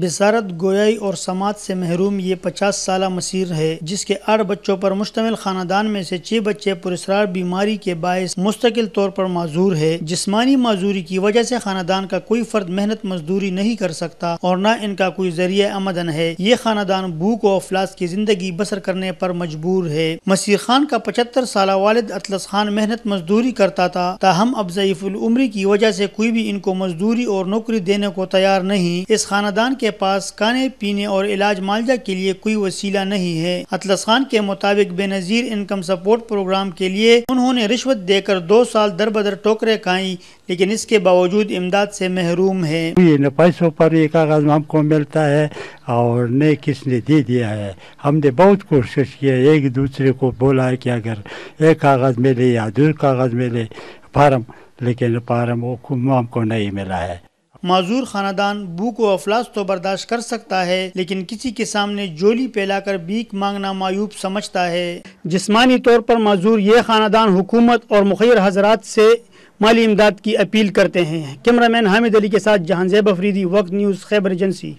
बसारत गोयाई और समाज से महरूम ये पचास साल मसीर है जिसके आठ बच्चों पर मुश्तमिल खानदान में से छह बच्चे पुरस्कार बीमारी के बायस मुस्तकिल तौर पर माजूर है जिसमानी माजूरी की वजह से खानदान का कोई फर्द मेहनत मजदूरी नहीं कर सकता और न इनका कोई जरिया आमदन है ये खानदान भूख और अफलास की जिंदगी बसर करने पर मजबूर है मसीर खान का पचहत्तर साल वालद अतलस खान मेहनत मजदूरी करता था ताहम अब जयफुल उम्र की वजह से कोई भी इनको मजदूरी और नौकरी देने को तैयार नहीं इस खानदान के पास खाने पीने और इलाज मालजा के लिए कोई वसीला नहीं है अतलस खान के मुताबिक बेनज़ीर इनकम सपोर्ट प्रोग्राम के लिए उन्होंने रिश्वत देकर दो साल दर बदर टोकरे खाई लेकिन इसके बावजूद इमदाद से महरूम है न पैसों पर ये कागज हमको मिलता है और न किसने दे दिया है हमने बहुत कोशिश की है एक दूसरे को बोला है कि अगर एक कागज़ मिले या दूसरे कागज़ मिले फार्म लेकिन फार्म वो हमको नहीं मिला है माजूर खानदान भूख व अफलास तो बर्दाश्त कर सकता है लेकिन किसी के सामने जोली फैलाकर भीख मांगना मायूब समझता है जिसमानी तौर पर माजूर ये खानदान हुकूमत और मुखिर हजरात से माली इमदाद की अपील करते हैं कैमरामैन हामिद अली के साथ जहानजेब अफरीदी वक्त न्यूज़ खैबर एजेंसी